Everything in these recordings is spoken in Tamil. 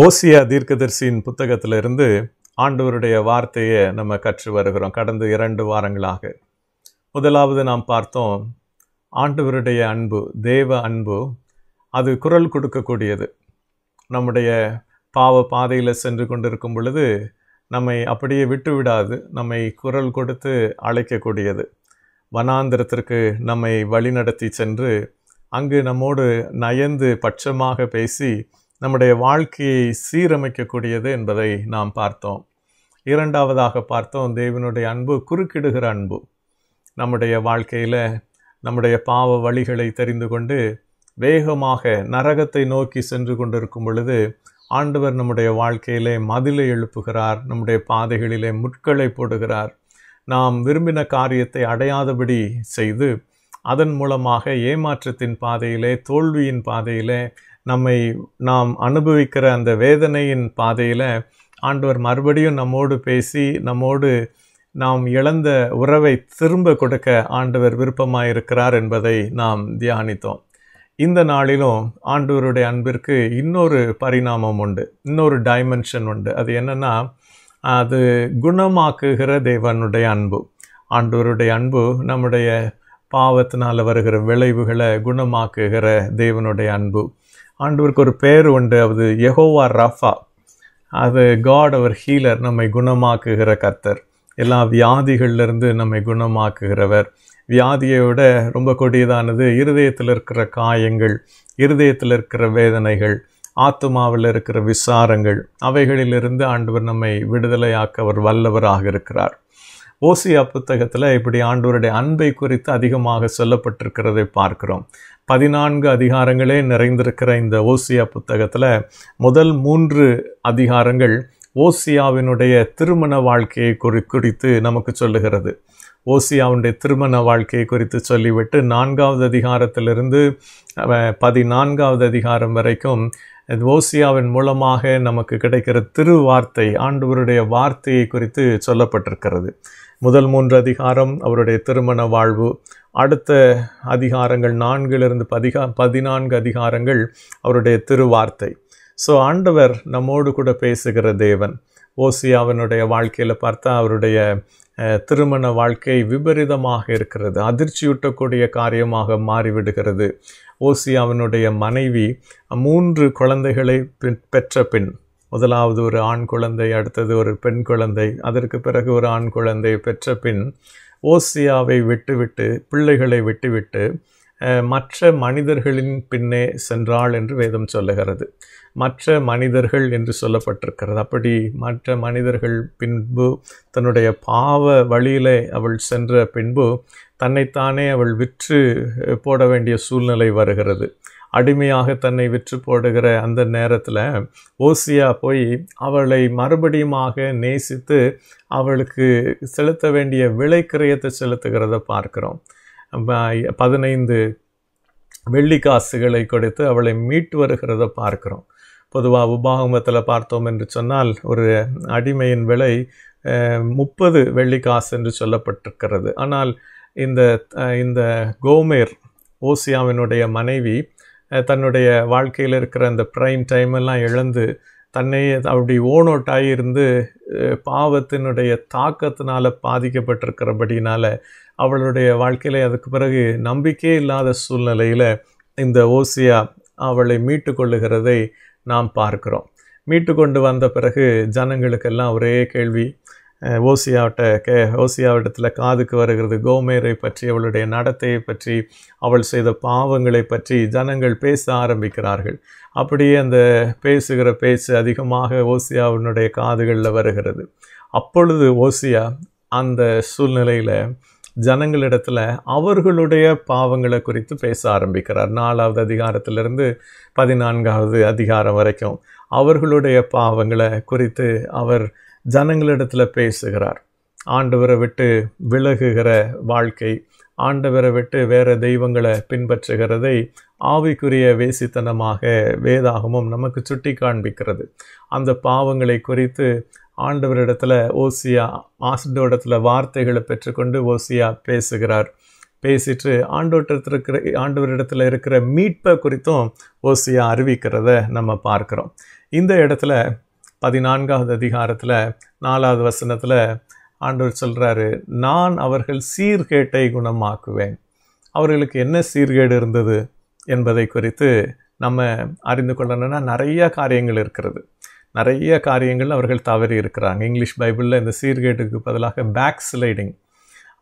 ஓசியா தீர்க்கதரிசியின் புத்தகத்திலிருந்து ஆண்டவருடைய வார்த்தையை நம்ம கற்று வருகிறோம் கடந்த இரண்டு வாரங்களாக முதலாவது நாம் பார்த்தோம் ஆண்டவருடைய அன்பு தேவ அன்பு அது குரல் கொடுக்கக்கூடியது நம்முடைய பாவ பாதையில் சென்று கொண்டிருக்கும் பொழுது நம்மை அப்படியே விட்டு விடாது நம்மை குரல் கொடுத்து அழைக்கக்கூடியது வனாந்திரத்திற்கு நம்மை வழிநடத்தி சென்று அங்கு நம்மோடு நயந்து பட்சமாக பேசி நம்முடைய வாழ்க்கையை சீரமைக்கக்கூடியது என்பதை நாம் பார்த்தோம் இரண்டாவதாக பார்த்தோம் தேவனுடைய அன்பு குறுக்கிடுகிற அன்பு நம்முடைய வாழ்க்கையில் நம்முடைய பாவ வழிகளை தெரிந்து கொண்டு வேகமாக நரகத்தை நோக்கி சென்று கொண்டிருக்கும் பொழுது ஆண்டவர் நம்முடைய வாழ்க்கையிலே மதிலை எழுப்புகிறார் நம்முடைய பாதைகளிலே முட்களை போடுகிறார் நாம் விரும்பின காரியத்தை அடையாதபடி செய்து அதன் மூலமாக ஏமாற்றத்தின் பாதையிலே தோல்வியின் பாதையிலே நம்மை நாம் அனுபவிக்கிற அந்த வேதனையின் பாதையில் ஆண்டவர் மறுபடியும் நம்மோடு பேசி நம்மோடு நாம் இழந்த உறவை திரும்ப கொடுக்க ஆண்டவர் விருப்பமாக இருக்கிறார் என்பதை நாம் தியானித்தோம் இந்த நாளிலும் ஆண்டவருடைய அன்பிற்கு இன்னொரு பரிணாமம் உண்டு இன்னொரு டைமென்ஷன் உண்டு அது என்னென்னா அது குணமாக்குகிற தேவனுடைய அன்பு ஆண்டவருடைய அன்பு நம்முடைய பாவத்தினால் வருகிற விளைவுகளை குணமாக்குகிற தேவனுடைய அன்பு ஆண்டவருக்கு ஒரு பேர் உண்டு அது யெகோவா ரஃபா அது காட் அவர் ஹீலர் நம்மை குணமாக்குகிற கர்த்தர் எல்லா வியாதிகள்லேருந்து நம்மை குணமாக்குகிறவர் வியாதியை விட ரொம்ப கொடியதானது இருதயத்தில் இருக்கிற காயங்கள் இருதயத்தில் இருக்கிற வேதனைகள் ஆத்மாவில் இருக்கிற விசாரங்கள் அவைகளிலிருந்து ஆண்டவர் நம்மை விடுதலையாக்க அவர் வல்லவராக இருக்கிறார் ஓசியா புத்தகத்தில் இப்படி ஆண்டோருடைய அன்பை குறித்து அதிகமாக சொல்லப்பட்டிருக்கிறதை பார்க்கிறோம் பதினான்கு அதிகாரங்களே நிறைந்திருக்கிற இந்த ஓசியா புத்தகத்தில் முதல் மூன்று அதிகாரங்கள் ஓசியாவினுடைய திருமண வாழ்க்கையை குறி குறித்து நமக்கு சொல்லுகிறது ஓசியாவுடைய திருமண வாழ்க்கையை குறித்து சொல்லிவிட்டு நான்காவது அதிகாரத்திலிருந்து பதினான்காவது அதிகாரம் வரைக்கும் ஓசியாவின் மூலமாக நமக்கு கிடைக்கிற திருவார்த்தை ஆண்டவருடைய வார்த்தையை குறித்து சொல்லப்பட்டிருக்கிறது முதல் மூன்று அதிகாரம் அவருடைய திருமண வாழ்வு அடுத்த அதிகாரங்கள் நான்கிலிருந்து பதிகா பதினான்கு அதிகாரங்கள் அவருடைய திருவார்த்தை ஸோ ஆண்டவர் நம்மோடு கூட பேசுகிற தேவன் ஓசியாவினுடைய வாழ்க்கையில் பார்த்தா அவருடைய திருமண வாழ்க்கை விபரீதமாக இருக்கிறது அதிர்ச்சியூட்டக்கூடிய காரியமாக மாறிவிடுகிறது ஓசியாவினுடைய மனைவி மூன்று குழந்தைகளை பெற்ற பின் முதலாவது ஒரு ஆண் குழந்தை அடுத்தது ஒரு பெண் குழந்தை அதற்கு பிறகு ஒரு ஆண் குழந்தை பெற்ற பின் ஓசியாவை விட்டுவிட்டு பிள்ளைகளை விட்டுவிட்டு மற்ற மனிதர்களின் பின்னே சென்றாள் என்று வேதம் சொல்லுகிறது மற்ற மனிதர்கள் என்று சொல்லப்பட்டிருக்கிறது அப்படி மற்ற மனிதர்கள் பின்பு தன்னுடைய பாவ வழியிலே அவள் சென்ற பின்பு தன்னைத்தானே அவள் விற்று போட வேண்டிய சூழ்நிலை வருகிறது அடிமையாக தன்னை விற்று போடுகிற அந்த நேரத்தில் ஓசியா போய் அவளை மறுபடியுமாக நேசித்து அவளுக்கு செலுத்த வேண்டிய விலை கிரயத்தை செலுத்துகிறத பார்க்குறோம் பதினைந்து வெள்ளி காசுகளை கொடுத்து அவளை மீட்டு வருகிறத பார்க்குறோம் பொதுவாக உபாகமத்தில் பார்த்தோம் என்று சொன்னால் ஒரு அடிமையின் விலை முப்பது வெள்ளிக்காசு என்று சொல்லப்பட்டிருக்கிறது ஆனால் இந்த இந்த கோமேர் ஓசியாவினுடைய மனைவி தன்னுடைய வாழ்க்கையில் இருக்கிற அந்த ப்ரைம் டைம் எல்லாம் இழந்து தன்னையே அப்படி ஓனோட் ஆகியிருந்து பாவத்தினுடைய தாக்கத்தினால் பாதிக்கப்பட்டிருக்கிறபடினால அவளுடைய வாழ்க்கையில் அதுக்கு பிறகு நம்பிக்கையே இல்லாத சூழ்நிலையில் இந்த ஓசியா அவளை மீட்டு கொள்ளுகிறதை நாம் பார்க்கிறோம் மீட்டு கொண்டு வந்த பிறகு ஜனங்களுக்கெல்லாம் ஒரே கேள்வி ஓசியாவிட்ட கே ஓசியாவிடத்தில் காதுக்கு வருகிறது கோமேரை பற்றி அவளுடைய நடத்தையை பற்றி அவள் செய்த பாவங்களை பற்றி ஜனங்கள் பேச ஆரம்பிக்கிறார்கள் அப்படியே அந்த பேசுகிற பேச்சு அதிகமாக ஓசியாவினுடைய காதுகளில் வருகிறது அப்பொழுது ஓசியா அந்த சூழ்நிலையில் ஜனங்களிடத்தில் அவர்களுடைய பாவங்களை குறித்து பேச ஆரம்பிக்கிறார் நாலாவது அதிகாரத்திலிருந்து பதினான்காவது அதிகாரம் வரைக்கும் அவர்களுடைய பாவங்களை குறித்து அவர் ஜனங்களிடத்தில் பேசுகிறார் ஆண்டவரை விட்டு விலகுகிற வாழ்க்கை ஆண்டவரை விட்டு வேறு தெய்வங்களை பின்பற்றுகிறதை ஆவிக்குரிய வேசித்தனமாக வேதாகமும் நமக்கு சுட்டி காண்பிக்கிறது அந்த பாவங்களை குறித்து ஆண்டவரிடத்தில் ஓசியா ஆசிடோடத்தில் வார்த்தைகளை பெற்றுக்கொண்டு ஓசியா பேசுகிறார் பேசிட்டு ஆண்டோட்டத்தில் இருக்கிற ஆண்டவரிடத்தில் இருக்கிற மீட்பை குறித்தும் ஓசியா அறிவிக்கிறத நம்ம பார்க்குறோம் இந்த இடத்துல பதினான்காவது அதிகாரத்தில் நாலாவது வசனத்தில் ஆண்டவர் சொல்கிறாரு நான் அவர்கள் சீர்கேட்டை குணமாக்குவேன் அவர்களுக்கு என்ன சீர்கேடு இருந்தது என்பதை குறித்து நம்ம அறிந்து கொள்ளணும்னா நிறைய காரியங்கள் இருக்கிறது நிறைய காரியங்கள் அவர்கள் தவறி இருக்கிறாங்க இங்கிலீஷ் பைபிளில் இந்த சீர்கேட்டுக்கு பதிலாக பேக் ஸ்லைடிங்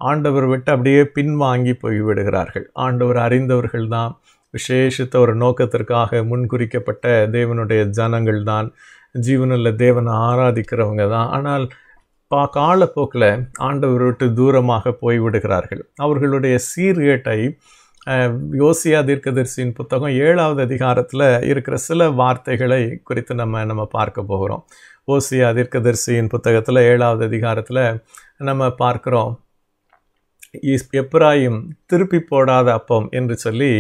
ஆண்டவர் விட்டு அப்படியே பின்வாங்கி போய்விடுகிறார்கள் ஆண்டவர் அறிந்தவர்கள் தான் விசேஷித்த ஒரு நோக்கத்திற்காக முன்குறிக்கப்பட்ட தேவனுடைய ஜனங்கள் தான் ஜீவனில் தேவனை ஆராதிக்கிறவங்க தான் ஆனால் பா காலப்போக்கில் ஆண்டவர் விட்டு தூரமாக போய்விடுகிறார்கள் அவர்களுடைய சீர்கேட்டை யோசியா தீர்க்கதரிசியின் புத்தகம் ஏழாவது அதிகாரத்தில் இருக்கிற சில வார்த்தைகளை குறித்து நம்ம நம்ம பார்க்க போகிறோம் ஓசியா தீர்க்கதரிசியின் புத்தகத்தில் ஏழாவது அதிகாரத்தில் நம்ம பார்க்குறோம் எப்ராயும் திருப்பி போடாத அப்பம் என்று சொல்லி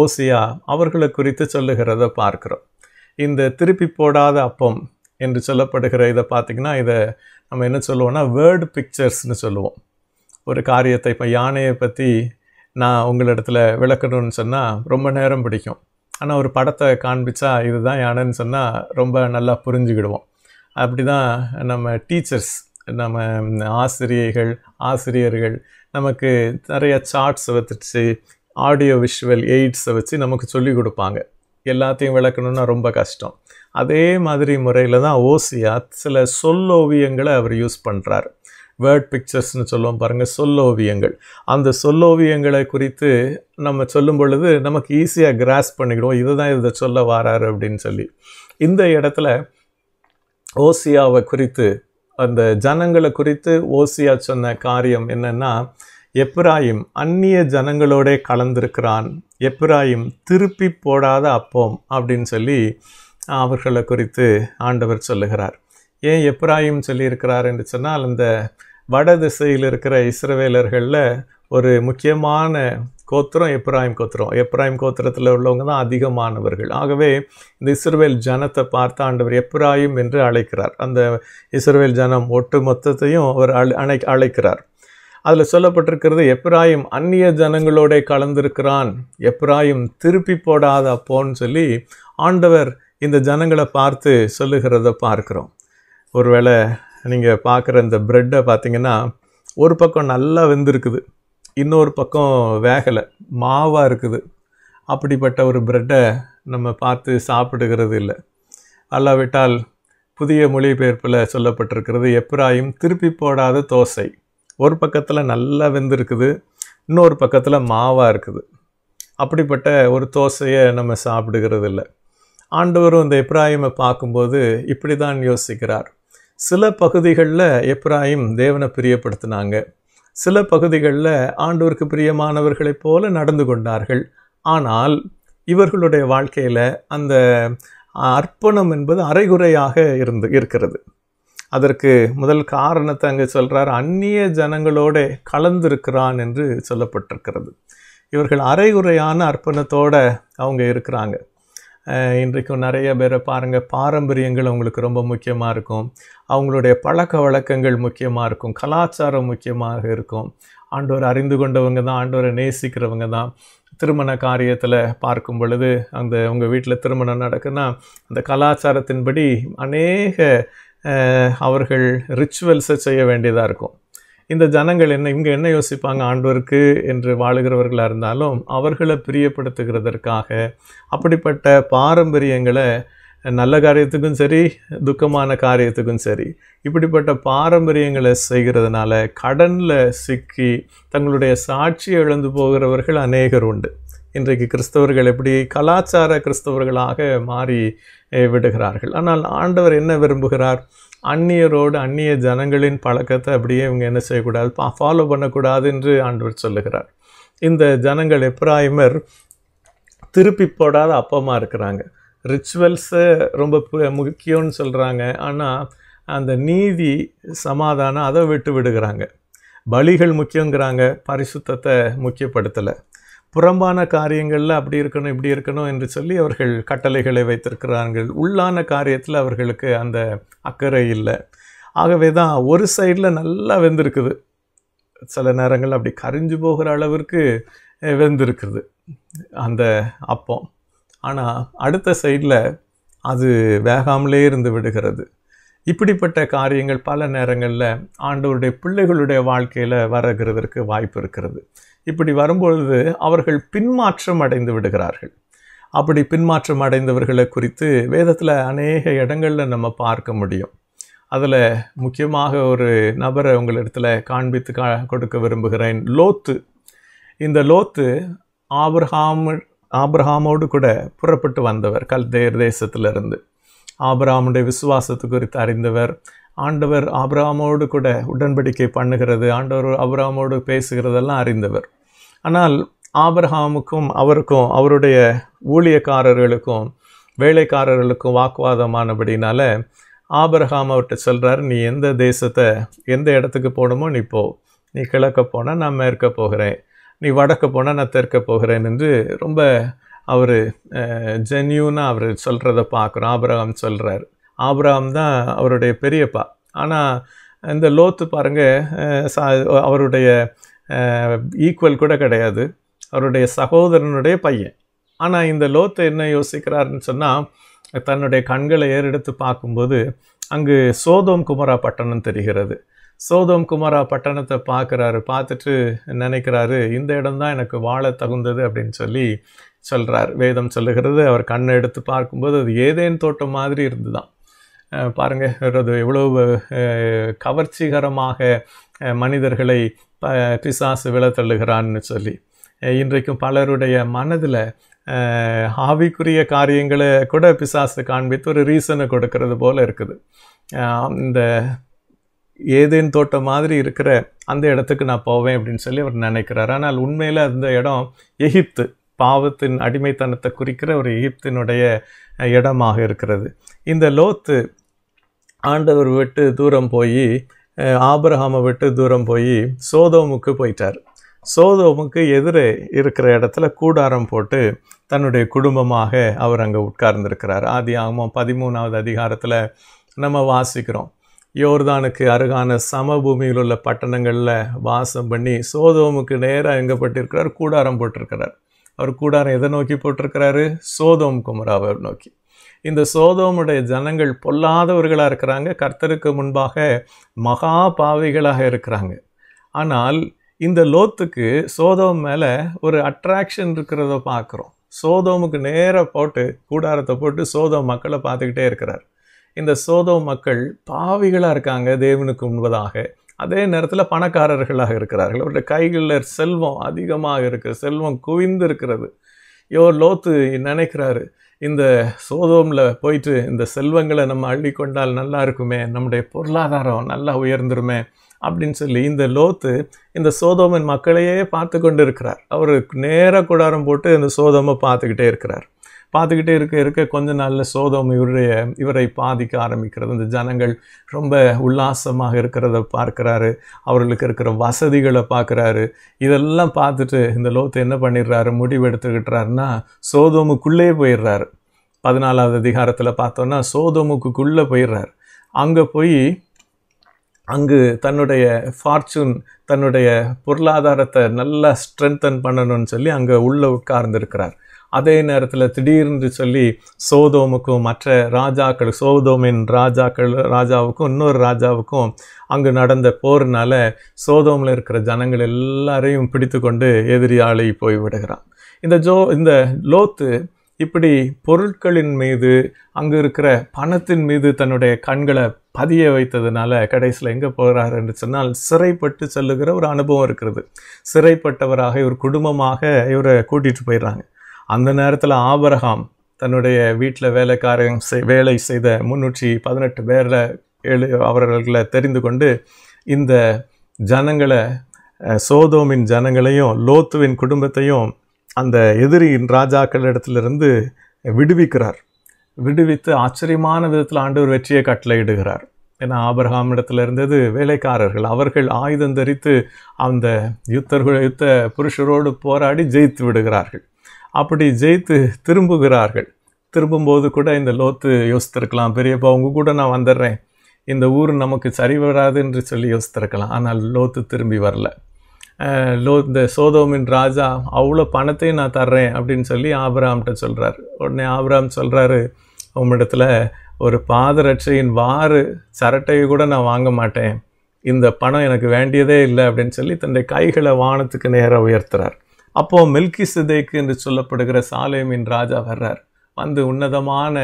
ஓசியா அவர்களை குறித்து சொல்லுகிறத பார்க்குறோம் இந்த திருப்பி போடாத அப்பம் என்று சொல்லப்படுகிற இதை பார்த்திங்கன்னா இதை நம்ம என்ன சொல்லுவோம்னா வேர்டு பிக்சர்ஸ்னு சொல்லுவோம் ஒரு காரியத்தை இப்போ யானையை பற்றி நான் உங்களிடத்துல விளக்கணும்னு சொன்னால் ரொம்ப நேரம் பிடிக்கும் ஆனால் ஒரு படத்தை காண்பிச்சா இதுதான் யானைன்னு சொன்னால் ரொம்ப நல்லா புரிஞ்சுக்கிடுவோம் அப்படி தான் நம்ம டீச்சர்ஸ் நம்ம ஆசிரியைகள் ஆசிரியர்கள் நமக்கு நிறைய சார்ட்ஸை வச்சு ஆடியோ விஷுவல் எய்ட்ஸை வச்சு நமக்கு சொல்லிக் கொடுப்பாங்க எல்லாத்தையும் விளக்கணும்னா ரொம்ப கஷ்டம் அதே மாதிரி முறையில் தான் ஓசியா சில சொல்லோவியங்களை அவர் யூஸ் பண்ணுறார் வேர்ட் பிக்சர்ஸ்னு சொல்லுவோம் பாருங்கள் சொல்லோவியங்கள் அந்த சொல்லோவியங்களை குறித்து நம்ம சொல்லும் பொழுது நமக்கு ஈஸியாக கிராஸ் பண்ணிக்கிடுவோம் இதுதான் இதை சொல்ல வராரு அப்படின்னு சொல்லி இந்த இடத்துல ஓசியாவை குறித்து அந்த ஜனங்களை குறித்து ஓசியா சொன்ன காரியம் என்னென்னா எப்ராயிம் அந்நிய ஜனங்களோட கலந்திருக்கிறான் எப்ராயிம் திருப்பி போடாத அப்பம் அப்படின்னு சொல்லி அவர்களை குறித்து ஆண்டவர் சொல்லுகிறார் ஏன் எப்ராயிம் சொல்லியிருக்கிறார் என்று சொன்னால் அந்த வட திசையில் இருக்கிற இஸ்ரவேலர்களில் ஒரு முக்கியமான கோத்திரம் எப்ராயிம் கோத்திரம் எப்ராயிம் கோத்திரத்தில் உள்ளவங்க தான் அதிகமானவர்கள் ஆகவே இந்த இஸ்ரேல் ஜனத்தை பார்த்து ஆண்டவர் எப்ராயிம் என்று அழைக்கிறார் அந்த இஸ்ரேல் ஜனம் ஒட்டு மொத்தத்தையும் அவர் அழை அழைக்கிறார் அதில் சொல்லப்பட்டிருக்கிறது எப்ராயும் அந்நிய ஜனங்களோட கலந்திருக்கிறான் எப்ராயும் திருப்பி போடாத அப்போன்னு சொல்லி ஆண்டவர் இந்த ஜனங்களை பார்த்து சொல்லுகிறத பார்க்குறோம் ஒருவேளை நீங்கள் பார்க்குற இந்த ப்ரெட்டை பார்த்தீங்கன்னா ஒரு பக்கம் நல்லா வெந்திருக்குது இன்னொரு பக்கம் வேகலை மாவாக இருக்குது அப்படிப்பட்ட ஒரு ப்ரெட்டை நம்ம பார்த்து சாப்பிடுகிறது இல்லை அல்லாவிட்டால் புதிய மொழிபெயர்ப்பில் சொல்லப்பட்டிருக்கிறது எப்ராயும் திருப்பி போடாத தோசை ஒரு பக்கத்தில் நல்லா வெந்திருக்குது இன்னொரு பக்கத்தில் மாவாக இருக்குது அப்படிப்பட்ட ஒரு தோசையை நம்ம சாப்பிடுகிறது இல்லை ஆண்டவரும் இந்த எப்ராஹிமை பார்க்கும்போது இப்படி தான் யோசிக்கிறார் சில பகுதிகளில் எப்ராஹிம் தேவனை பிரியப்படுத்தினாங்க சில பகுதிகளில் ஆண்டவருக்கு பிரியமானவர்களைப் போல நடந்து கொண்டார்கள் ஆனால் இவர்களுடைய வாழ்க்கையில் அந்த அர்ப்பணம் என்பது அரைகுறையாக இருந்து இருக்கிறது அதற்கு முதல் காரணத்தை அங்கே சொல்கிறார் அந்நிய ஜனங்களோட கலந்திருக்கிறான் என்று சொல்லப்பட்டிருக்கிறது இவர்கள் அரைகுறையான அர்ப்பணத்தோடு அவங்க இருக்கிறாங்க இன்றைக்கும் நிறைய பேரை பாருங்கள் பாரம்பரியங்கள் அவங்களுக்கு ரொம்ப முக்கியமாக இருக்கும் அவங்களுடைய பழக்க வழக்கங்கள் முக்கியமாக இருக்கும் கலாச்சாரம் முக்கியமாக இருக்கும் ஆண்டோர் அறிந்து கொண்டவங்க தான் ஆண்டோரை நேசிக்கிறவங்க தான் திருமண காரியத்தில் பார்க்கும் பொழுது அந்த உங்கள் வீட்டில் திருமணம் நடக்குன்னா அந்த கலாச்சாரத்தின்படி அநேக அவர்கள் ரிச்சுவல்ஸை செய்ய வேண்டியதாக இருக்கும் இந்த ஜனங்கள் என்ன இவங்க என்ன யோசிப்பாங்க ஆண்டவருக்கு என்று வாழுகிறவர்களாக இருந்தாலும் அவர்களை பிரியப்படுத்துகிறதற்காக அப்படிப்பட்ட பாரம்பரியங்களை நல்ல காரியத்துக்கும் சரி துக்கமான காரியத்துக்கும் சரி இப்படிப்பட்ட பாரம்பரியங்களை செய்கிறதுனால கடனில் சிக்கி தங்களுடைய சாட்சியை இழந்து போகிறவர்கள் அநேகர் உண்டு இன்றைக்கு கிறிஸ்தவர்கள் எப்படி கலாச்சார கிறிஸ்தவர்களாக மாறி விடுகிறார்கள் ஆனால் ஆண்டவர் என்ன விரும்புகிறார் அந்நியரோடு அந்நிய ஜனங்களின் பழக்கத்தை அப்படியே இவங்க என்ன செய்யக்கூடாது ஃபாலோ பண்ணக்கூடாது என்று ஆண்டவர் சொல்லுகிறார் இந்த ஜனங்கள் எப்ராஹிமர் திருப்பி போடாத அப்பமாக இருக்கிறாங்க ரிச்சுவல்ஸை ரொம்ப முக்கியம்னு சொல்கிறாங்க ஆனால் அந்த நீதி சமாதானம் அதை விட்டு விடுகிறாங்க பலிகள் முக்கியங்கிறாங்க பரிசுத்தத்தை முக்கியப்படுத்தலை புறம்பான காரியங்களில் அப்படி இருக்கணும் இப்படி இருக்கணும் என்று சொல்லி அவர்கள் கட்டளைகளை வைத்திருக்கிறார்கள் உள்ளான காரியத்தில் அவர்களுக்கு அந்த அக்கறை இல்லை ஆகவே தான் ஒரு சைடில் நல்லா வெந்திருக்குது சில நேரங்கள் அப்படி கரிஞ்சு போகிற அளவிற்கு வெந்திருக்குது அந்த அப்பம் ஆனால் அடுத்த சைடில் அது வேகாமலே இருந்து விடுகிறது இப்படிப்பட்ட காரியங்கள் பல நேரங்களில் ஆண்டவருடைய பிள்ளைகளுடைய வாழ்க்கையில் வரகிறதற்கு வாய்ப்பு இருக்கிறது இப்படி வரும்பொழுது அவர்கள் பின்மாற்றம் அடைந்து விடுகிறார்கள் அப்படி பின்மாற்றம் அடைந்தவர்களை குறித்து வேதத்தில் அநேக இடங்களில் நம்ம பார்க்க முடியும் அதில் முக்கியமாக ஒரு நபரை உங்களிடத்தில் காண்பித்து கா கொடுக்க விரும்புகிறேன் லோத்து இந்த லோத்து ஆபிரஹாம் ஆபிரஹாமோடு கூட புறப்பட்டு வந்தவர் கல்தேர் தேசத்திலிருந்து ஆபிரஹாமுடைய விசுவாசத்து குறித்து அறிந்தவர் ஆண்டவர் ஆபிரஹாமோடு கூட உடன்படிக்கை பண்ணுகிறது ஆண்டவர் ஆபிரஹாமோடு பேசுகிறதெல்லாம் அறிந்தவர் ஆனால் ஆபரஹாமுக்கும் அவருக்கும் அவருடைய ஊழியக்காரர்களுக்கும் வேலைக்காரர்களுக்கும் வாக்குவாதமானபடினால ஆபரஹாம் அவர்கிட்ட சொல்கிறார் நீ எந்த தேசத்தை எந்த இடத்துக்கு போகணுமோ நீ போ நீ கிழக்க போனால் நான் மேற்க போகிறேன் நீ வடக்க போனால் நான் தெற்க போகிறேன் என்று ரொம்ப அவர் ஜென்யூனாக அவர் சொல்கிறத பார்க்குறோம் ஆபரகாம் சொல்கிறார் ஆபரகாம் தான் அவருடைய பெரியப்பா ஆனால் இந்த லோத்து பாருங்கள் சா அவருடைய ஈக்குவல் கூட கிடையாது அவருடைய சகோதரனுடைய பையன் ஆனால் இந்த லோத்தை என்ன யோசிக்கிறாருன்னு சொன்னால் தன்னுடைய கண்களை ஏறெடுத்து பார்க்கும்போது அங்கு சோதோம் குமரா பட்டணம் தெரிகிறது சோதோம் குமரா பட்டணத்தை பார்க்குறாரு பார்த்துட்டு நினைக்கிறாரு இந்த இடம்தான் எனக்கு வாழ தகுந்தது அப்படின்னு சொல்லி சொல்கிறார் வேதம் சொல்லுகிறது அவர் கண்ணை எடுத்து பார்க்கும்போது அது ஏதேன் தோட்டம் மாதிரி இருந்துதான் பாருங்கள் அது எவ்வளோ கவர்ச்சிகரமாக மனிதர்களை ப பிசாசு விழத்தள்ளுகிறான்னு சொல்லி இன்றைக்கும் பலருடைய மனதில் ஆவிக்குரிய காரியங்களை கூட பிசாசு காண்பித்து ஒரு ரீசனை கொடுக்கறது போல் இருக்குது இந்த ஏதேன் தோட்டம் மாதிரி இருக்கிற அந்த இடத்துக்கு நான் போவேன் அப்படின்னு சொல்லி அவர் நினைக்கிறார் ஆனால் உண்மையில் அந்த இடம் எகிப்து பாவத்தின் அடிமைத்தனத்தை குறிக்கிற ஒரு எகிப்தினுடைய இடமாக இருக்கிறது இந்த லோத்து ஆண்டவர் விட்டு தூரம் போய் ஆபரகாமை விட்டு தூரம் போய் சோதோமுக்கு போயிட்டார் சோதோமுக்கு எதிரே இருக்கிற இடத்துல கூடாரம் போட்டு தன்னுடைய குடும்பமாக அவர் அங்கே உட்கார்ந்துருக்கிறார் ஆதி ஆகமோ பதிமூணாவது அதிகாரத்தில் நம்ம வாசிக்கிறோம் யோர்தானுக்கு அருகான சமபூமியில் உள்ள பட்டணங்களில் வாசம் பண்ணி சோதோமுக்கு நேராக எங்கே பட்டிருக்கிறார் கூடாரம் போட்டிருக்கிறார் அவர் கூடாரம் எதை நோக்கி போட்டிருக்கிறாரு சோதோம் குமராவை நோக்கி இந்த சோதோமுடைய ஜனங்கள் பொல்லாதவர்களாக இருக்கிறாங்க கர்த்தருக்கு முன்பாக மகா பாவிகளாக இருக்கிறாங்க ஆனால் இந்த லோத்துக்கு சோதோம் மேலே ஒரு அட்ராக்ஷன் இருக்கிறத பார்க்குறோம் சோதோமுக்கு நேராக போட்டு கூடாரத்தை போட்டு சோதோம் மக்களை பார்த்துக்கிட்டே இருக்கிறார் இந்த சோதோம் மக்கள் பாவிகளாக இருக்காங்க தேவனுக்கு முன்பதாக அதே நேரத்தில் பணக்காரர்களாக இருக்கிறார்கள் அவருடைய கைகளில் செல்வம் அதிகமாக இருக்குது செல்வம் குவிந்து இருக்கிறது யோ லோத்து நினைக்கிறாரு இந்த சோதோமில் போயிட்டு இந்த செல்வங்களை நம்ம அள்ளிக்கொண்டால் நல்லா இருக்குமே நம்முடைய பொருளாதாரம் நல்லா உயர்ந்துருமே அப்படின்னு சொல்லி இந்த லோத்து இந்த சோதோமன் மக்களையே பார்த்து கொண்டு இருக்கிறார் அவர் நேர கூடாரம் போட்டு இந்த சோதோமை பார்த்துக்கிட்டே இருக்கிறார் பார்த்துக்கிட்டே இருக்க இருக்க கொஞ்ச நாளில் சோதம் இவருடைய இவரை பாதிக்க ஆரம்பிக்கிறது இந்த ஜனங்கள் ரொம்ப உல்லாசமாக இருக்கிறத பார்க்குறாரு அவர்களுக்கு இருக்கிற வசதிகளை பார்க்குறாரு இதெல்லாம் பார்த்துட்டு இந்த லோத்து என்ன பண்ணிடுறாரு முடிவெடுத்துக்கிட்டாருன்னா சோதமுக்குள்ளே போயிடுறாரு பதினாலாவது அதிகாரத்தில் பார்த்தோன்னா சோதோமுக்குள்ளே போயிடுறாரு அங்கே போய் அங்கு தன்னுடைய ஃபார்ச்சூன் தன்னுடைய பொருளாதாரத்தை நல்லா ஸ்ட்ரென்தன் பண்ணணும்னு சொல்லி அங்கே உள்ளே உட்கார்ந்துருக்கிறார் அதே நேரத்தில் திடீர்னு சொல்லி சோதோமுக்கும் மற்ற ராஜாக்கள் சோதோமின் ராஜாக்கள் ராஜாவுக்கும் இன்னொரு ராஜாவுக்கும் அங்கு நடந்த போர்னால் சோதோமில் இருக்கிற ஜனங்கள் எல்லாரையும் பிடித்து கொண்டு எதிரியாளி போய் விடுகிறான் இந்த ஜோ இந்த லோத்து இப்படி பொருட்களின் மீது அங்கே இருக்கிற பணத்தின் மீது தன்னுடைய கண்களை பதிய வைத்ததுனால கடைசியில் எங்கே போகிறாருன்னு சொன்னால் சிறைப்பட்டு செல்லுகிற ஒரு அனுபவம் இருக்கிறது சிறைப்பட்டவராக இவர் குடும்பமாக இவரை கூட்டிகிட்டு போயிடுறாங்க அந்த நேரத்தில் ஆபரகாம் தன்னுடைய வீட்டில் வேலைக்காரன் வேலை செய்த முன்னூற்றி பதினெட்டு பேரில் எழு அவர்களை தெரிந்து கொண்டு இந்த ஜனங்களை சோதோமின் ஜனங்களையும் லோத்துவின் குடும்பத்தையும் அந்த எதிரியின் ராஜாக்கள் இடத்துலேருந்து விடுவிக்கிறார் விடுவித்து ஆச்சரியமான விதத்தில் ஆண்டவர் வெற்றியை கட்டளையிடுகிறார் ஏன்னா ஆபரகாம் இடத்துல இருந்தது வேலைக்காரர்கள் அவர்கள் ஆயுதம் தரித்து அந்த யுத்தர்கள் யுத்த புருஷரோடு போராடி ஜெயித்து விடுகிறார்கள் அப்படி ஜெயித்து திரும்புகிறார்கள் திரும்பும்போது கூட இந்த லோத்து யோசித்திருக்கலாம் பெரியப்பா உங்கள் கூட நான் வந்துடுறேன் இந்த ஊர் நமக்கு சரி வராது என்று சொல்லி யோசித்திருக்கலாம் ஆனால் லோத்து திரும்பி வரல லோ இந்த சோதோமின் ராஜா அவ்வளோ பணத்தையும் நான் தர்றேன் அப்படின்னு சொல்லி ஆபராம்கிட்ட சொல்கிறார் உடனே ஆபராம் சொல்கிறாரு உம்மிடத்தில் ஒரு பாதரட்சையின் வாறு சரட்டையை கூட நான் வாங்க மாட்டேன் இந்த பணம் எனக்கு வேண்டியதே இல்லை அப்படின்னு சொல்லி தன்னுடைய கைகளை வானத்துக்கு நேராக உயர்த்துறார் அப்போது மில்கி சிதைக்கு என்று சொல்லப்படுகிற சாலேமின் ராஜா வர்றார் வந்து உன்னதமான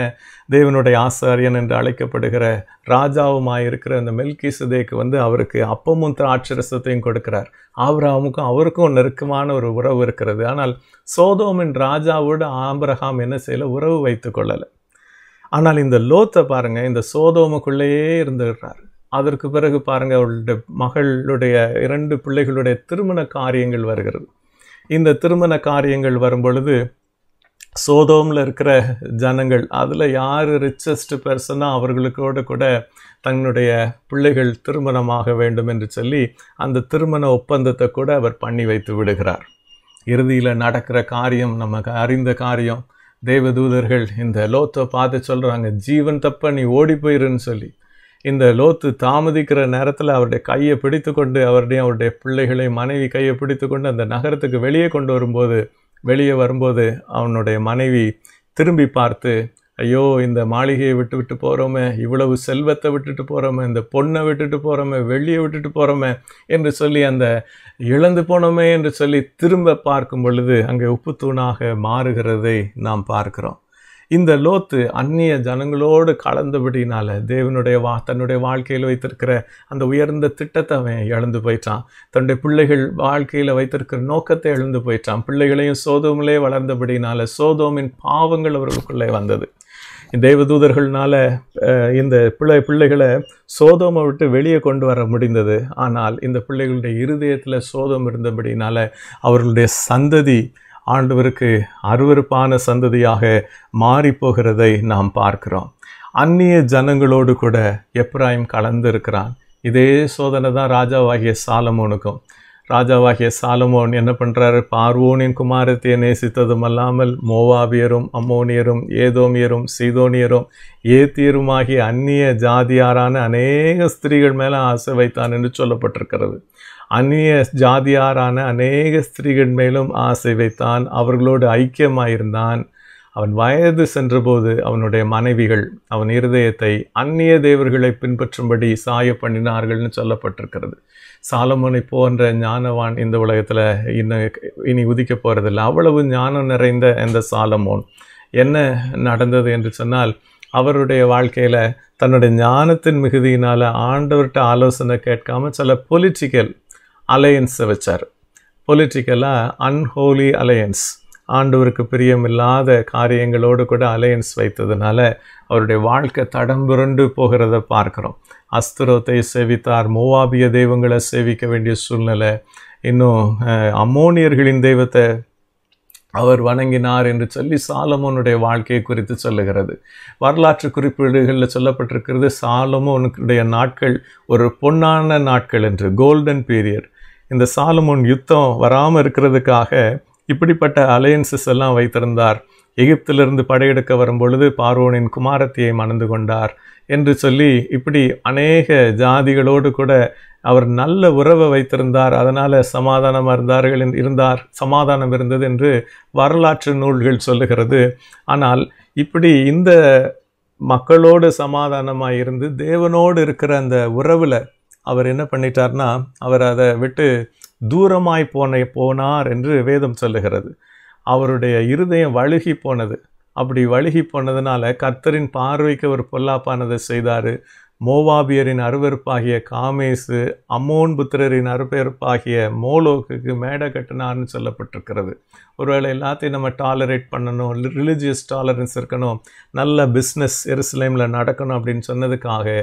தேவனுடைய ஆசாரியன் என்று அழைக்கப்படுகிற ராஜாவுமாயிருக்கிற அந்த மில்கி சுதேக்கு வந்து அவருக்கு அப்பமும் திராட்சரசத்தையும் கொடுக்கிறார் ஆபிரகாமுக்கும் அவருக்கும் நெருக்கமான ஒரு உறவு இருக்கிறது ஆனால் சோதோமின் ராஜாவோடு ஆபிரகாம் என்ன செய்யல உறவு வைத்து கொள்ளலை ஆனால் இந்த லோத்தை பாருங்கள் இந்த சோதோமுக்குள்ளேயே இருந்துடுறார் அதற்கு பிறகு பாருங்கள் அவளுடைய மகளுடைய இரண்டு பிள்ளைகளுடைய திருமண காரியங்கள் வருகிறது இந்த திருமண காரியங்கள் வரும்பொழுது சோதோமில் இருக்கிற ஜனங்கள் அதில் யார் ரிச்சஸ்ட் பர்சனோ அவர்களுக்கோடு கூட தன்னுடைய பிள்ளைகள் திருமணமாக வேண்டும் என்று சொல்லி அந்த திருமண ஒப்பந்தத்தை கூட அவர் பண்ணி வைத்து விடுகிறார் இறுதியில் நடக்கிற காரியம் நமக்கு அறிந்த காரியம் தேவதூதர்கள் இந்த லோத்தை பார்த்து சொல்கிறாங்க ஜீவன் தப்ப நீ ஓடி போயிருன்னு சொல்லி இந்த லோத்து தாமதிக்கிற நேரத்தில் அவருடைய கையை பிடித்து கொண்டு அவருடைய அவருடைய பிள்ளைகளை மனைவி கையை பிடித்து கொண்டு அந்த நகரத்துக்கு வெளியே கொண்டு வரும்போது வெளியே வரும்போது அவனுடைய மனைவி திரும்பி பார்த்து ஐயோ இந்த மாளிகையை விட்டு விட்டு போகிறோமே இவ்வளவு செல்வத்தை விட்டுட்டு போகிறோமே இந்த பொண்ணை விட்டுட்டு போகிறோமே வெளியே விட்டுட்டு போகிறோமே என்று சொல்லி அந்த இழந்து போனோமே என்று சொல்லி திரும்ப பார்க்கும் பொழுது அங்கே உப்புத்தூணாக மாறுகிறதை நாம் பார்க்கிறோம் இந்த லோத்து அந்நிய ஜனங்களோடு கலந்தபடினால தேவனுடைய வா தன்னுடைய வாழ்க்கையில் வைத்திருக்கிற அந்த உயர்ந்த திட்டத்தை அவன் இழந்து போயிட்டான் தன்னுடைய பிள்ளைகள் வாழ்க்கையில் வைத்திருக்கிற நோக்கத்தை இழந்து போயிட்டான் பிள்ளைகளையும் சோதோமிலே வளர்ந்தபடினால சோதோமின் பாவங்கள் அவர்களுக்குள்ளே வந்தது தேவதூதர்கள்னால இந்த பிள்ளை பிள்ளைகளை சோதோமை விட்டு வெளியே கொண்டு வர முடிந்தது ஆனால் இந்த பிள்ளைகளுடைய இருதயத்தில் சோதம் இருந்தபடினால அவர்களுடைய சந்ததி ஆண்டவருக்கு அருவறுப்பான சந்ததியாக மாறிப்போகிறதை நாம் பார்க்கிறோம் அந்நிய ஜனங்களோடு கூட எப்ராஹிம் கலந்திருக்கிறான் இதே சோதனை தான் ராஜாவாகிய சாலமோனுக்கும் ராஜாவாகிய சாலமோன் என்ன பண்ணுறாரு பார்வோனின் குமாரத்தை நேசித்ததும் அல்லாமல் மோவாவியரும் அம்மோனியரும் ஏதோமியரும் சீதோனியரும் ஏத்தியருமாகிய அந்நிய ஜாதியாரான அநேக ஸ்திரீகள் மேலே ஆசை வைத்தான் என்று சொல்லப்பட்டிருக்கிறது அந்நிய ஜாதியாரான அநேக ஸ்திரீகள் மேலும் ஆசை வைத்தான் அவர்களோடு ஐக்கியமாயிருந்தான் அவன் வயது சென்றபோது அவனுடைய மனைவிகள் அவன் இருதயத்தை அந்நிய தேவர்களை பின்பற்றும்படி சாய பண்ணினார்கள்னு சொல்லப்பட்டிருக்கிறது சாலமோனை போன்ற ஞானவான் இந்த உலகத்தில் இன்னும் இனி உதிக்க போகிறதில்ல அவ்வளவு ஞானம் நிறைந்த இந்த சாலமோன் என்ன நடந்தது என்று சொன்னால் அவருடைய வாழ்க்கையில் தன்னுடைய ஞானத்தின் மிகுதியினால் ஆண்டவர்கிட்ட ஆலோசனை கேட்காம சில பொலிட்டிக்கல் அலையன்ஸை வச்சார் பொலிட்டிக்கலாக அன்ஹோலி அலையன்ஸ் ஆண்டவருக்கு பிரியமில்லாத காரியங்களோடு கூட அலையன்ஸ் வைத்ததுனால அவருடைய வாழ்க்கை தடம்புரண்டு போகிறத பார்க்குறோம் அஸ்திரத்தை சேவித்தார் மூவாபிய தெய்வங்களை சேவிக்க வேண்டிய சூழ்நிலை இன்னும் அம்மோனியர்களின் தெய்வத்தை அவர் வணங்கினார் என்று சொல்லி சாலமோனுடைய வாழ்க்கையை குறித்து சொல்லுகிறது வரலாற்று குறிப்பீடுகளில் சொல்லப்பட்டிருக்கிறது சாலமோனுடைய நாட்கள் ஒரு பொன்னான நாட்கள் என்று கோல்டன் பீரியட் இந்த சாலமோன் யுத்தம் வராமல் இருக்கிறதுக்காக இப்படிப்பட்ட அலையன்சஸ் எல்லாம் வைத்திருந்தார் எகிப்திலிருந்து படையெடுக்க வரும்பொழுது பார்வோனின் குமாரத்தியை மணந்து கொண்டார் என்று சொல்லி இப்படி அநேக ஜாதிகளோடு கூட அவர் நல்ல உறவை வைத்திருந்தார் அதனால் சமாதானமாக இருந்தார்கள் இருந்தார் சமாதானம் இருந்தது என்று வரலாற்று நூல்கள் சொல்லுகிறது ஆனால் இப்படி இந்த மக்களோடு சமாதானமாக இருந்து தேவனோடு இருக்கிற அந்த உறவில் அவர் என்ன பண்ணிட்டார்னா அவர் அதை விட்டு தூரமாய் போன போனார் என்று வேதம் சொல்லுகிறது அவருடைய இருதயம் வழுகி போனது அப்படி வழுகி போனதுனால கர்த்தரின் பார்வைக்கு அவர் பொல்லாப்பானதை செய்தார் மோவாபியரின் அருவெருப்பாகிய காமேசு அமோன் புத்திரரின் அருவெருப்பாகிய மோலோக்குக்கு மேடை கட்டினார்னு சொல்லப்பட்டிருக்கிறது ஒருவேளை எல்லாத்தையும் நம்ம டாலரேட் பண்ணணும் ரிலிஜியஸ் டாலரன்ஸ் இருக்கணும் நல்ல பிஸ்னஸ் எருசலேமில் நடக்கணும் அப்படின்னு சொன்னதுக்காக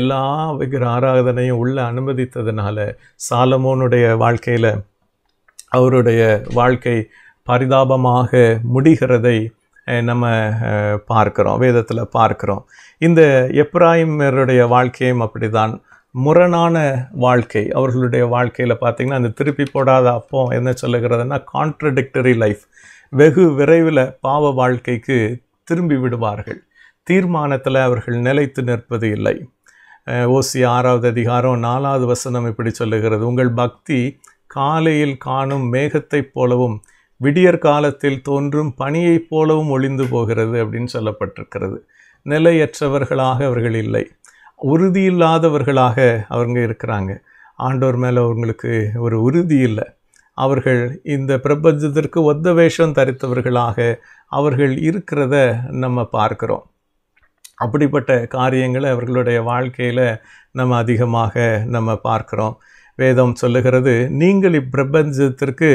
எல்லா விக்கிர ஆராதனையும் உள்ளே அனுமதித்ததுனால சாலமோனுடைய வாழ்க்கையில் அவருடைய வாழ்க்கை பரிதாபமாக முடிகிறதை நம்ம பார்க்குறோம் வேதத்தில் பார்க்குறோம் இந்த எப்ராஹிமருடைய வாழ்க்கையும் அப்படி தான் முரணான வாழ்க்கை அவர்களுடைய வாழ்க்கையில் பார்த்திங்கன்னா அந்த திருப்பி போடாத அப்போ என்ன சொல்லுகிறதுனா கான்ட்ரடிக்டரி லைஃப் வெகு விரைவில் பாவ வாழ்க்கைக்கு திரும்பி விடுவார்கள் தீர்மானத்தில் அவர்கள் நிலைத்து நிற்பது இல்லை ஓசி ஆறாவது அதிகாரம் நாலாவது வசனம் இப்படி சொல்லுகிறது உங்கள் பக்தி காலையில் காணும் மேகத்தைப் போலவும் விடியற் காலத்தில் தோன்றும் பணியைப் போலவும் ஒளிந்து போகிறது அப்படின்னு சொல்லப்பட்டிருக்கிறது நிலையற்றவர்களாக அவர்கள் இல்லை உறுதியில்லாதவர்களாக அவங்க இருக்கிறாங்க ஆண்டோர் மேலே அவங்களுக்கு ஒரு உறுதி இல்லை அவர்கள் இந்த பிரபஞ்சத்திற்கு ஒத்த வேஷம் தரித்தவர்களாக அவர்கள் இருக்கிறத நம்ம பார்க்குறோம் அப்படிப்பட்ட காரியங்களை அவர்களுடைய வாழ்க்கையில் நம்ம அதிகமாக நம்ம பார்க்குறோம் வேதம் சொல்லுகிறது நீங்கள் இப்பிரபஞ்சத்திற்கு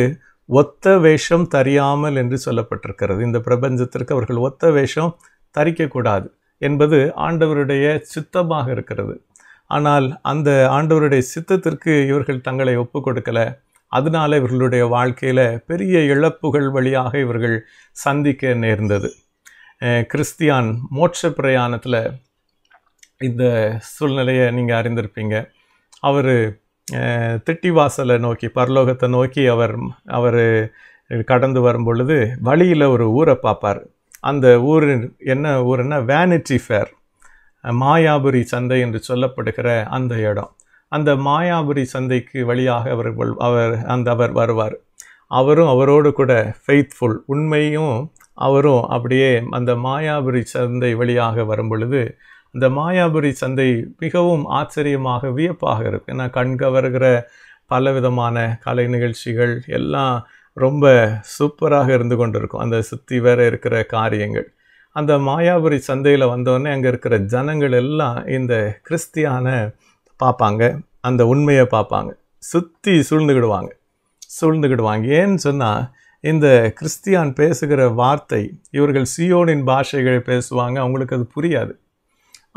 ஒத்த வேஷம் தரியாமல் என்று சொல்லப்பட்டிருக்கிறது இந்த பிரபஞ்சத்திற்கு அவர்கள் ஒத்த வேஷம் தரிக்கக்கூடாது என்பது ஆண்டவருடைய சித்தமாக இருக்கிறது ஆனால் அந்த ஆண்டவருடைய சித்தத்திற்கு இவர்கள் தங்களை ஒப்பு கொடுக்கல அதனால் இவர்களுடைய வாழ்க்கையில் பெரிய இழப்புகள் வழியாக இவர்கள் சந்திக்க நேர்ந்தது கிறிஸ்தியான் மோட்ச பிரயாணத்தில் இந்த சூழ்நிலையை நீங்கள் அறிந்திருப்பீங்க அவர் திட்டிவாசலை நோக்கி பரலோகத்தை நோக்கி அவர் அவர் கடந்து வரும் பொழுது வழியில் ஒரு ஊரை பார்ப்பார் அந்த ஊர் என்ன ஊருன்னா வேனிட்டி ஃபேர் மாயாபுரி சந்தை என்று சொல்லப்படுகிற அந்த இடம் அந்த மாயாபுரி சந்தைக்கு வழியாக அவர் அவர் அந்த அவர் வருவார் அவரும் அவரோடு கூட ஃபெய்த்ஃபுல் உண்மையும் அவரும் அப்படியே அந்த மாயாபுரி சந்தை வழியாக வரும் பொழுது இந்த மாயாபுரி சந்தை மிகவும் ஆச்சரியமாக வியப்பாக இருக்குது ஏன்னா கண்கவருகிற பல விதமான கலை நிகழ்ச்சிகள் எல்லாம் ரொம்ப சூப்பராக இருந்து கொண்டிருக்கும் அந்த சுற்றி வேற இருக்கிற காரியங்கள் அந்த மாயாபுரி சந்தையில் வந்தோடனே அங்கே இருக்கிற ஜனங்கள் எல்லாம் இந்த கிறிஸ்தியான பார்ப்பாங்க அந்த உண்மையை பார்ப்பாங்க சுற்றி சூழ்ந்துக்கிடுவாங்க சூழ்ந்துக்கிடுவாங்க ஏன்னு சொன்னால் இந்த கிறிஸ்தியான் பேசுகிற வார்த்தை இவர்கள் சியோனின் பாஷைகள் பேசுவாங்க அவங்களுக்கு அது புரியாது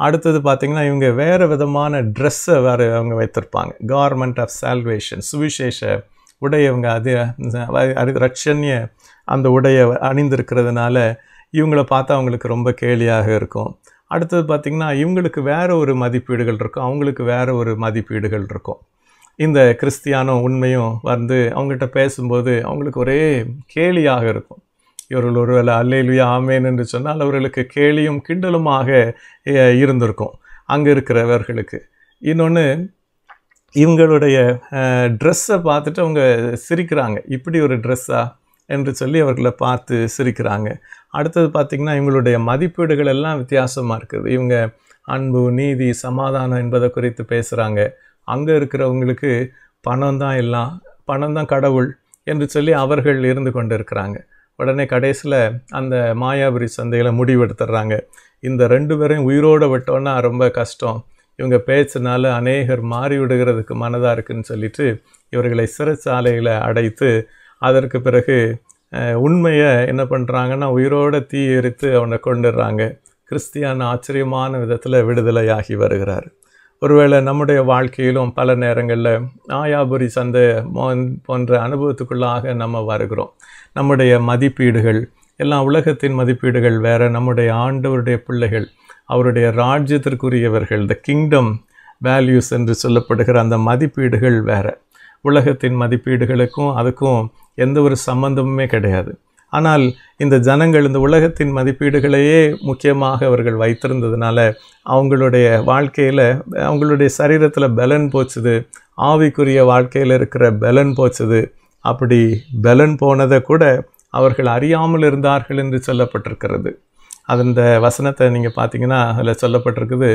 அடுத்தது பார்த்திங்கன்னா இவங்க வேறு விதமான ட்ரெஸ்ஸை வேறு அவங்க வைத்திருப்பாங்க கார்மெண்ட் ஆஃப் சால்வேஷன் சுவிசேஷ உடையவங்க அது ரட்சண்ய அந்த உடையை அணிந்திருக்கிறதுனால இவங்கள பார்த்தா அவங்களுக்கு ரொம்ப கேலியாக இருக்கும் அடுத்தது பார்த்திங்கன்னா இவங்களுக்கு வேறு ஒரு மதிப்பீடுகள் இருக்கும் அவங்களுக்கு வேறு ஒரு மதிப்பீடுகள் இருக்கும் இந்த கிறிஸ்தியானோ உண்மையும் வந்து அவங்ககிட்ட பேசும்போது அவங்களுக்கு ஒரே கேலியாக இருக்கும் இவர்கள் ஒருவேளை அல்லேலுயா ஆமேன் என்று சொன்னால் அவர்களுக்கு கேலியும் கிண்டலுமாக இருந்திருக்கும் அங்கே இருக்கிறவர்களுக்கு இன்னொன்று இவங்களுடைய ட்ரெஸ்ஸை பார்த்துட்டு அவங்க சிரிக்கிறாங்க இப்படி ஒரு ட்ரெஸ்ஸா என்று சொல்லி அவர்களை பார்த்து சிரிக்கிறாங்க அடுத்தது பார்த்திங்கன்னா இவங்களுடைய மதிப்பீடுகள் எல்லாம் வித்தியாசமாக இருக்குது இவங்க அன்பு நீதி சமாதானம் என்பதை குறித்து பேசுகிறாங்க அங்கே இருக்கிறவங்களுக்கு பணம் தான் எல்லாம் பணம் தான் கடவுள் என்று சொல்லி அவர்கள் இருந்து கொண்டு இருக்கிறாங்க உடனே கடைசியில் அந்த மாயாபுரி சந்தையில் முடிவெடுத்துடுறாங்க இந்த ரெண்டு பேரையும் உயிரோடு விட்டோன்னா ரொம்ப கஷ்டம் இவங்க பேச்சினால அநேகர் மாறிவிடுகிறதுக்கு மனதாக இருக்குதுன்னு சொல்லிட்டு இவர்களை சிறைச்சாலையில் அடைத்து அதற்கு பிறகு உண்மையை என்ன பண்ணுறாங்கன்னா உயிரோட தீ எரித்து அவனை கொண்டுடுறாங்க கிறிஸ்தியான் ஆச்சரியமான விதத்தில் விடுதலையாகி வருகிறார் ஒருவேளை நம்முடைய வாழ்க்கையிலும் பல நேரங்களில் ஆயாபுரி சந்தை போன்ற அனுபவத்துக்குள்ளாக நம்ம வருகிறோம் நம்முடைய மதிப்பீடுகள் எல்லாம் உலகத்தின் மதிப்பீடுகள் வேறு நம்முடைய ஆண்டவருடைய பிள்ளைகள் அவருடைய ராஜ்யத்திற்குரியவர்கள் த கிங்டம் வேல்யூஸ் என்று சொல்லப்படுகிற அந்த மதிப்பீடுகள் வேறு உலகத்தின் மதிப்பீடுகளுக்கும் அதுக்கும் எந்த ஒரு சம்பந்தமுமே கிடையாது ஆனால் இந்த ஜனங்கள் இந்த உலகத்தின் மதிப்பீடுகளையே முக்கியமாக அவர்கள் வைத்திருந்ததுனால அவங்களுடைய வாழ்க்கையில் அவங்களுடைய சரீரத்தில் பலன் போச்சுது ஆவிக்குரிய வாழ்க்கையில் இருக்கிற பலன் போச்சுது அப்படி பலன் போனதை கூட அவர்கள் அறியாமல் இருந்தார்கள் என்று சொல்லப்பட்டிருக்கிறது அது இந்த வசனத்தை நீங்கள் பார்த்தீங்கன்னா அதில் சொல்லப்பட்டிருக்குது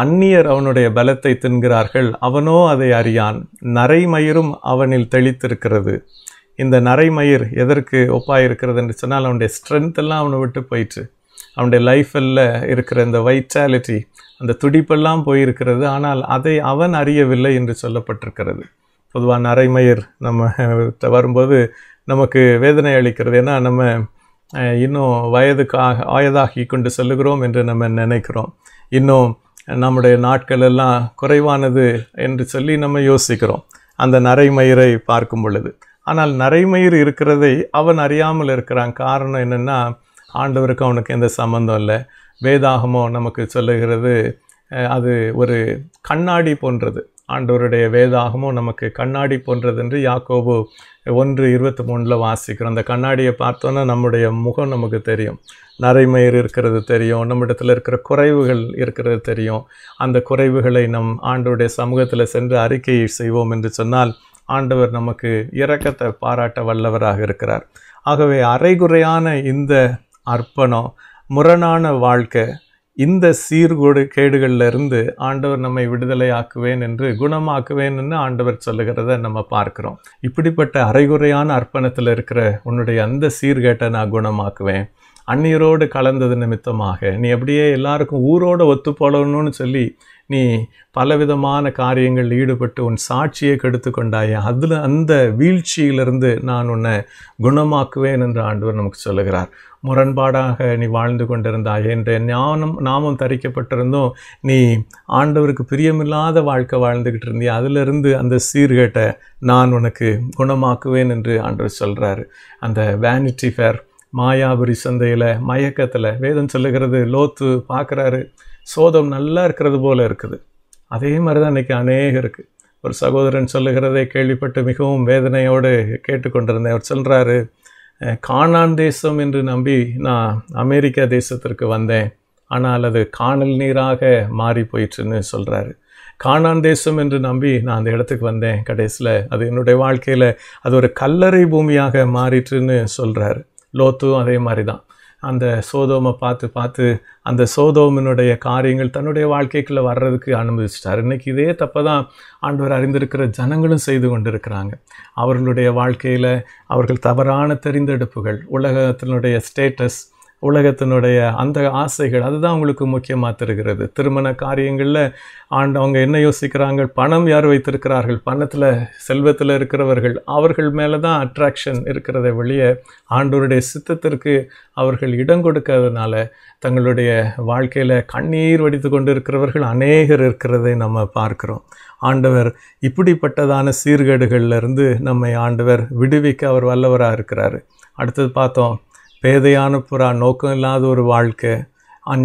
அந்நியர் அவனுடைய பலத்தை தின்கிறார்கள் அவனோ அதை அறியான் நரைமயிரும் அவனில் தெளித்திருக்கிறது இந்த நரைமயிர் எதற்கு ஒப்பாக இருக்கிறது என்று சொன்னால் அவனுடைய ஸ்ட்ரென்த்தெல்லாம் அவனை விட்டு போயிட்டு அவனுடைய லைஃப்பில் இருக்கிற இந்த வைட்டாலிட்டி அந்த துடிப்பெல்லாம் போயிருக்கிறது ஆனால் அதை அவன் அறியவில்லை என்று சொல்லப்பட்டிருக்கிறது பொதுவாக நரைமயிர் நம்ம வரும்போது நமக்கு வேதனை அளிக்கிறது ஏன்னா நம்ம இன்னும் வயதுக்கு ஆயதாகி கொண்டு செல்லுகிறோம் என்று நம்ம நினைக்கிறோம் இன்னும் நம்முடைய நாட்கள் எல்லாம் குறைவானது என்று சொல்லி நம்ம யோசிக்கிறோம் அந்த நரைமயிரை பார்க்கும் பொழுது ஆனால் நரைமயிர் இருக்கிறதை அவன் அறியாமல் இருக்கிறான் காரணம் என்னென்னா ஆண்டவருக்கு அவனுக்கு எந்த சம்மந்தம் இல்லை வேதாகமோ நமக்கு சொல்லுகிறது அது ஒரு கண்ணாடி போன்றது ஆண்டவருடைய வேதாகமோ நமக்கு கண்ணாடி போன்றது என்று யாக்கோபு ஒன்று இருபத்தி மூணில் வாசிக்கிறோம் அந்த கண்ணாடியை பார்த்தோன்னா நம்முடைய முகம் நமக்கு தெரியும் நரைமயிர் இருக்கிறது தெரியும் நம்மிடத்தில் இருக்கிற குறைவுகள் இருக்கிறது தெரியும் அந்த குறைவுகளை நம் ஆண்டோடைய சமூகத்தில் சென்று அறிக்கை செய்வோம் என்று சொன்னால் ஆண்டவர் நமக்கு இரக்கத்தை பாராட்ட வல்லவராக இருக்கிறார் ஆகவே அரைகுறையான இந்த அர்ப்பணம் முரணான வாழ்க்கை இந்த சீர்கோடு கேடுகளிலிருந்து ஆண்டவர் நம்மை விடுதலை ஆக்குவேன் என்று குணமாக்குவேன்னு ஆண்டவர் சொல்லுகிறத நம்ம பார்க்குறோம் இப்படிப்பட்ட அரைகுறையான அர்ப்பணத்தில் இருக்கிற உன்னுடைய அந்த சீர்கேட்டை நான் குணமாக்குவேன் அந்நியரோடு கலந்தது நிமித்தமாக நீ அப்படியே எல்லாருக்கும் ஊரோடு ஒத்து போடணும்னு சொல்லி நீ பலவிதமான காரியங்கள் ஈடுபட்டு உன் சாட்சியை கெடுத்து கொண்டாயே அதில் அந்த வீழ்ச்சியிலிருந்து நான் உன்னை குணமாக்குவேன் என்று ஆண்டவர் நமக்கு சொல்லுகிறார் முரண்பாடாக நீ வாழ்ந்து கொண்டிருந்தாய் என்ற ஞானம் நாமம் தரிக்கப்பட்டிருந்தும் நீ ஆண்டவருக்கு பிரியமில்லாத வாழ்க்கை வாழ்ந்துக்கிட்டு இருந்தியா அதிலிருந்து அந்த சீர்கேட்டை நான் உனக்கு குணமாக்குவேன் என்று ஆண்டவர் சொல்கிறாரு அந்த வேனிட்டி ஃபேர் மாயாபுரி சந்தையில் மயக்கத்தில் வேதம் சொல்லுகிறது லோத்து பார்க்குறாரு சோதம் நல்லா இருக்கிறது போல இருக்குது அதே மாதிரி தான் இன்றைக்கி அநேகம் இருக்குது ஒரு சகோதரன் சொல்லுகிறதை கேள்விப்பட்டு மிகவும் வேதனையோடு கேட்டுக்கொண்டிருந்தேன் அவர் சொல்கிறாரு காணான் தேசம் என்று நம்பி நான் அமெரிக்கா தேசத்திற்கு வந்தேன் ஆனால் அது காணல் நீராக மாறி போயிற்றுன்னு சொல்கிறாரு காணான் தேசம் என்று நம்பி நான் அந்த இடத்துக்கு வந்தேன் கடைசியில் அது என்னுடைய வாழ்க்கையில் அது ஒரு கல்லறை பூமியாக மாறிட்டுன்னு சொல்கிறாரு லோத்தும் அதே மாதிரி தான் அந்த சோதோமை பார்த்து பார்த்து அந்த சோதோமனுடைய காரியங்கள் தன்னுடைய வாழ்க்கைக்குள்ளே வர்றதுக்கு அனுமதிச்சிட்டார் இன்றைக்கி இதே தப்பை தான் ஆண்டவர் அறிந்திருக்கிற ஜனங்களும் செய்து கொண்டிருக்கிறாங்க அவர்களுடைய வாழ்க்கையில் அவர்கள் தவறான தெரிந்தெடுப்புகள் உலகத்தினுடைய ஸ்டேட்டஸ் உலகத்தினுடைய அந்த ஆசைகள் அதுதான் அவங்களுக்கு முக்கியமாக தெரிகிறது திருமண காரியங்களில் ஆண்டு அவங்க என்ன யோசிக்கிறாங்க பணம் யார் வைத்திருக்கிறார்கள் பணத்தில் செல்வத்தில் இருக்கிறவர்கள் அவர்கள் மேலே தான் அட்ராக்ஷன் இருக்கிறத வெளியே ஆண்டோருடைய சித்தத்திற்கு அவர்கள் இடம் கொடுக்கறதுனால தங்களுடைய வாழ்க்கையில் கண்ணீர் வடித்து கொண்டு இருக்கிறவர்கள் அநேகர் இருக்கிறதை நம்ம பார்க்குறோம் ஆண்டவர் இப்படிப்பட்டதான சீர்கேடுகளிலிருந்து நம்மை ஆண்டவர் விடுவிக்க அவர் வல்லவராக இருக்கிறார் அடுத்தது பார்த்தோம் பேதையான புறா நோக்கம் இல்லாத ஒரு வாழ்க்கை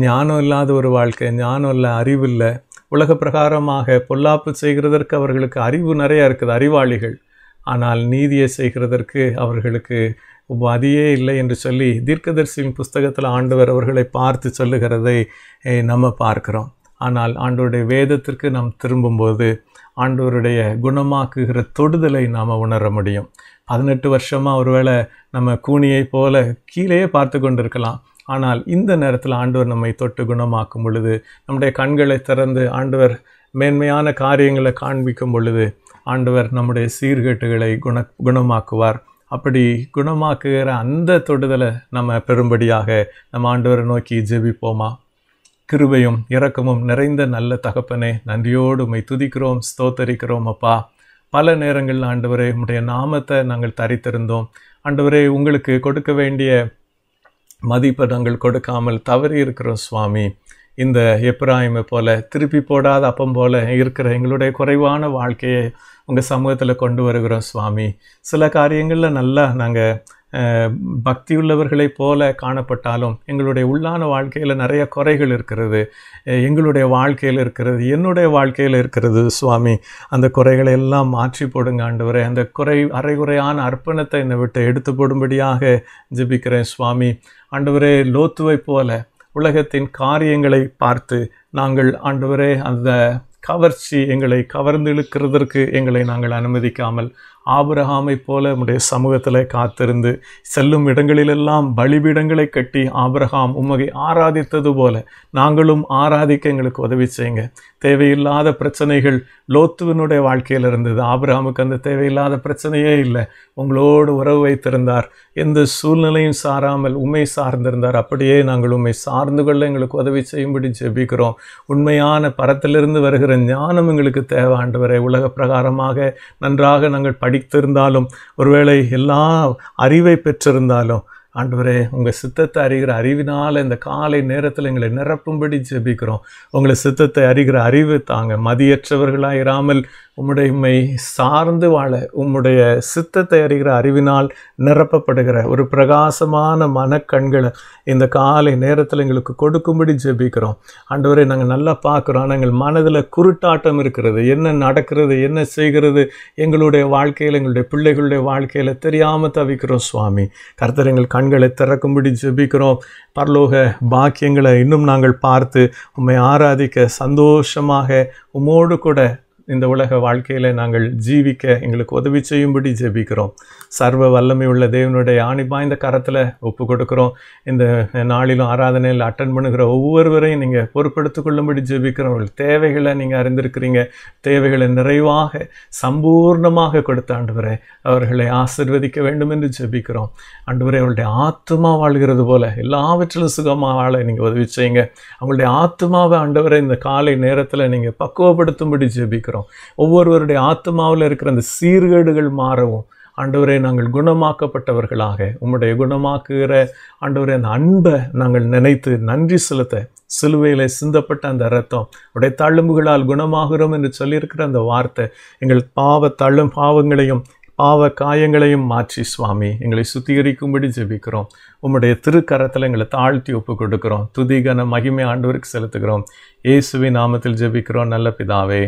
ஞானம் இல்லாத ஒரு வாழ்க்கை ஞானம் இல்லை அறிவு இல்லை உலக பிரகாரமாக பொல்லாப்பு செய்கிறதற்கு அவர்களுக்கு அறிவு நிறையா இருக்குது அறிவாளிகள் ஆனால் நீதியை செய்கிறதற்கு அவர்களுக்கு அதையே இல்லை என்று சொல்லி தீர்க்கதர்சியின் புஸ்தகத்தில் ஆண்டவர் அவர்களை பார்த்து சொல்லுகிறதை நம்ம பார்க்கிறோம் ஆனால் ஆண்டோருடைய வேதத்திற்கு நாம் திரும்பும்போது ஆண்டவருடைய குணமாக்குகிற தொடுதலை நாம் உணர முடியும் பதினெட்டு வருஷமாக ஒருவேளை நம்ம கூணியை போல கீழேயே பார்த்து கொண்டிருக்கலாம் ஆனால் இந்த நேரத்தில் ஆண்டவர் நம்மை தொட்டு குணமாக்கும் பொழுது நம்முடைய கண்களை திறந்து ஆண்டவர் மேன்மையான காரியங்களை காண்பிக்கும் பொழுது ஆண்டவர் நம்முடைய சீர்கேட்டுகளை குண குணமாக்குவார் அப்படி குணமாக்குகிற அந்த தொடுதலை நம்ம பெரும்படியாக நம்ம ஆண்டவரை நோக்கி ஜெபிப்போமா கிருபையும் இரக்கமும் நிறைந்த நல்ல தகப்பனே நன்றியோடு உமை துதிக்கிறோம் ஸ்தோத்தரிக்கிறோம் அப்பா பல நேரங்களில் ஆண்டவரே உம்முடைய நாமத்தை நாங்கள் தரித்திருந்தோம் ஆண்டவரே உங்களுக்கு கொடுக்க வேண்டிய மதிப்பை நாங்கள் கொடுக்காமல் தவறி இருக்கிறோம் சுவாமி இந்த எப்ராயிமை போல திருப்பி போடாத அப்பம் போல இருக்கிற எங்களுடைய குறைவான வாழ்க்கையை உங்கள் சமூகத்தில் கொண்டு வருகிறோம் சுவாமி சில காரியங்களில் நல்லா நாங்கள் பக்தியுள்ளவர்களைப் போல காணப்பட்டாலும் எங்களுடைய உள்ளான வாழ்க்கையில் நிறைய குறைகள் இருக்கிறது எங்களுடைய வாழ்க்கையில் இருக்கிறது என்னுடைய வாழ்க்கையில் இருக்கிறது சுவாமி அந்த குறைகளை எல்லாம் மாற்றி போடுங்க ஆண்டவரை அந்த குறை அரைகுறையான அர்ப்பணத்தை என்னை விட்டு எடுத்து போடும்படியாக ஜிபிக்கிறேன் சுவாமி ஆண்டவரே லோத்துவை போல உலகத்தின் காரியங்களை பார்த்து நாங்கள் ஆண்டவரே அந்த கவர்ச்சி எங்களை கவர்ந்து இழுக்கிறதற்கு எங்களை நாங்கள் அனுமதிக்காமல் ஆபிரஹாமை போல உடைய சமூகத்தில் காத்திருந்து செல்லும் இடங்களிலெல்லாம் பலிபீடங்களை கட்டி ஆபிரஹாம் உம்மகை ஆராதித்தது போல நாங்களும் ஆராதிக்க எங்களுக்கு உதவி செய்யுங்க தேவையில்லாத பிரச்சனைகள் லோத்துவினுடைய வாழ்க்கையில் இருந்தது ஆபிரஹாமுக்கு அந்த தேவையில்லாத பிரச்சனையே இல்லை உங்களோடு உறவு வைத்திருந்தார் எந்த சூழ்நிலையும் சாராமல் உண்மை சார்ந்திருந்தார் அப்படியே நாங்கள் உண்மை சார்ந்து கொள்ள எங்களுக்கு உதவி செய்யும்படி ஜெபிக்கிறோம் உண்மையான பரத்திலிருந்து வருகிற ஞானம் எங்களுக்கு தேவாண்டு வரை உலக பிரகாரமாக நன்றாக நாங்கள் படி படித்திருந்தாலும் ஒருவேளை எல்லா அறிவை பெற்றிருந்தாலும் ஆண்டவரே உங்கள் சித்தத்தை அறிகிற அறிவினால் இந்த காலை நேரத்தில் எங்களை நிரப்பும்படி ஜெபிக்கிறோம் உங்களை சித்தத்தை அறிகிற அறிவு தாங்க மதியற்றவர்களாக இராமல் உண்மை சார்ந்து வாழ உம்முடைய சித்தத்தை அறிகிற அறிவினால் நிரப்பப்படுகிற ஒரு பிரகாசமான மனக்கண்களை இந்த காலை நேரத்தில் எங்களுக்கு கொடுக்கும்படி ஜெபிக்கிறோம் ஆண்டவரை நாங்கள் நல்லா பார்க்குறோம் ஆனால் எங்கள் மனதில் குருட்டாட்டம் இருக்கிறது என்ன நடக்கிறது என்ன செய்கிறது எங்களுடைய வாழ்க்கையில் எங்களுடைய பிள்ளைகளுடைய வாழ்க்கையில் தெரியாமல் தவிக்கிறோம் சுவாமி கர்த்தர் எங்கள் கண் கண்களை திறக்கும்படி ஜெபிக்கிறோம் பரலோக பாக்கியங்களை இன்னும் நாங்கள் பார்த்து உண்மை ஆராதிக்க சந்தோஷமாக உமோடு கூட இந்த உலக வாழ்க்கையில் நாங்கள் ஜீவிக்க எங்களுக்கு உதவி செய்யும்படி ஜெபிக்கிறோம் சர்வ வல்லமை உள்ள தேவனுடைய ஆணி பாய்ந்த கரத்தில் ஒப்பு கொடுக்குறோம் இந்த நாளிலும் ஆராதனையில் அட்டன் பண்ணுகிற ஒவ்வொருவரையும் நீங்கள் பொறுப்படுத்திக் கொள்ளும்படி ஜெபிக்கிறோம் தேவைகளை நீங்கள் அறிந்திருக்கிறீங்க தேவைகளை நிறைவாக சம்பூர்ணமாக கொடுத்த ஆண்டுவரை அவர்களை ஆசிர்வதிக்க வேண்டும் என்று ஜெபிக்கிறோம் ஆண்டவரை அவருடைய ஆத்மா வாழ்கிறது போல எல்லாவற்றிலும் சுகமாக வாழ நீங்கள் உதவி செய்யுங்க அவங்களுடைய ஆத்மாவை ஆண்டவரை இந்த காலை நேரத்தில் நீங்கள் பக்குவப்படுத்தும்படி ஜெபிக்கிறோம் செபிக்கிறோம் ஒவ்வொருவருடைய ஆத்மாவில் இருக்கிற அந்த சீர்கேடுகள் மாறவும் ஆண்டவரே நாங்கள் குணமாக்கப்பட்டவர்களாக உம்முடைய குணமாக்குகிற ஆண்டவரே அந்த அன்பை நாங்கள் நினைத்து நன்றி செலுத்த சிலுவையில் சிந்தப்பட்ட அந்த ரத்தம் உடைய தழும்புகளால் குணமாகிறோம் என்று சொல்லியிருக்கிற அந்த வார்த்தை எங்கள் பாவ தழும் பாவங்களையும் பாவ காயங்களையும் மாற்றி சுவாமி எங்களை சுத்திகரிக்கும்படி ஜெபிக்கிறோம் உம்முடைய திருக்கரத்தில் எங்களை தாழ்த்தி ஒப்பு கொடுக்கிறோம் துதிகன மகிமை ஆண்டவருக்கு செலுத்துகிறோம் இயேசுவின் நாமத்தில் ஜெபிக்கிறோம் நல்ல பிதாவே